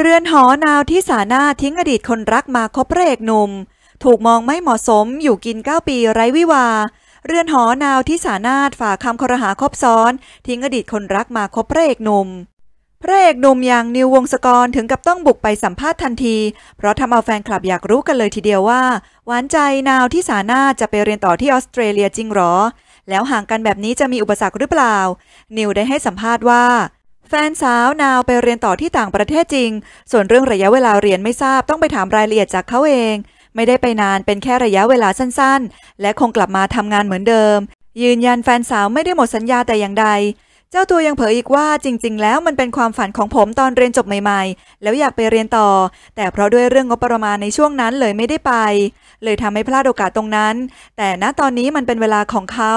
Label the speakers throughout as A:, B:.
A: เรือนหอนาวที่สาหน้าทิ้งอดีตคนรักมาคบพระเอกหนุ่ม ถูกมองไม่เหมาะสมอยู่กิน9ปีไร้วิวาเรือนหอนาวที่สานาฝ่าคำครหาคบซ้อน ทิ้งอดีตคนรักมาคบพระเอกหนุ่มพระเอกหนุ่มอย่างนิววงศกรถึงกับต้องบุกไปสัมภาษณ์ทันที เพราะทำเอาแฟนคลับอยากรู้กันเลยทีเดียวว่า หวานใจนาวที่สานาจะไปเรียนต่อที่ออสเตรเลียจริงหรอ แล้วห่างกันแบบนี้จะมีอุปสรรคหรือเปล่า นิวได้ให้สัมภาษณ์ว่าแฟนสาวนาวไปเรียนต่อที่ต่างประเทศจริง ส่วนเรื่องระยะเวลาเรียนไม่ทราบต้องไปถามรายละเอียดจากเขาเอง ไม่ได้ไปนานเป็นแค่ระยะเวลาสั้น ๆ และคงกลับมาทำงานเหมือนเดิม ยืนยันแฟนสาวไม่ได้หมดสัญญาแต่อย่างใดเจ้าตัวยังเผยอีกว่าจริงๆแล้วมันเป็นความฝันของผมตอนเรียนจบใหม่ๆ แล้วอยากไปเรียนต่อ แต่เพราะด้วยเรื่องงบประมาณในช่วงนั้นเลยไม่ได้ไป เลยทำให้พลาดโอกาสตรงนั้น แต่ณตอนนี้มันเป็นเวลาของเขา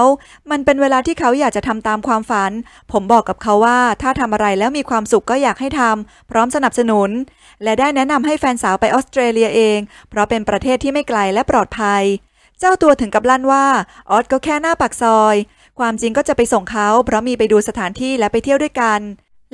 A: มันเป็นเวลาที่เขาอยากจะทำตามความฝัน ผมบอกกับเขาว่าถ้าทำอะไรแล้วมีความสุขก็อยากให้ทำ พร้อมสนับสนุน และได้แนะนำให้แฟนสาวไปออสเตรเลียเอง เพราะเป็นประเทศที่ไม่ไกลและปลอดภัย เจ้าตัวถึงกับลั่นว่าออสก็แค่หน้าปากซอยความจริงก็จะไปส่งเขาเพราะมีไปดูสถานที่และไปเที่ยวด้วยกัน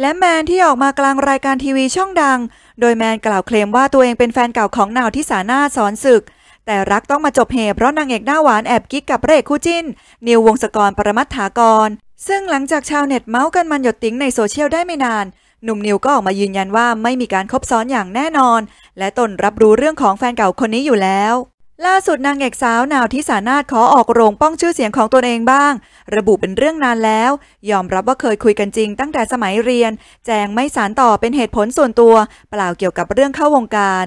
A: และแมนที่ออกมากลางรายการทีวีช่องดัง โดยแมนกล่าวเคลมว่าตัวเองเป็นแฟนเก่าของนาวที่สานาสอนศึก แต่รักต้องมาจบเหตุเพราะนางเอกหน้าหวานแอบกิ๊กกับเรกคู่จิ้น นิววงศกรปรมัตถากร ซึ่งหลังจากชาวเน็ตเมาส์กันมันหยดติ้งในโซเชียลได้ไม่นาน หนุ่มนิวก็ออกมายืนยันว่าไม่มีการคบซ้อนอย่างแน่นอน และตนรับรู้เรื่องของแฟนเก่าคนนี้อยู่แล้วล่าสุดนางเอกสาวนาวที่สานาถขอออกโรงป้องชื่อเสียงของตนเองบ้าง ระบุเป็นเรื่องนานแล้ว ยอมรับว่าเคยคุยกันจริงตั้งแต่สมัยเรียน แจงไม่สารต่อเป็นเหตุผลส่วนตัว เปล่าเกี่ยวกับเรื่องเข้าวงการ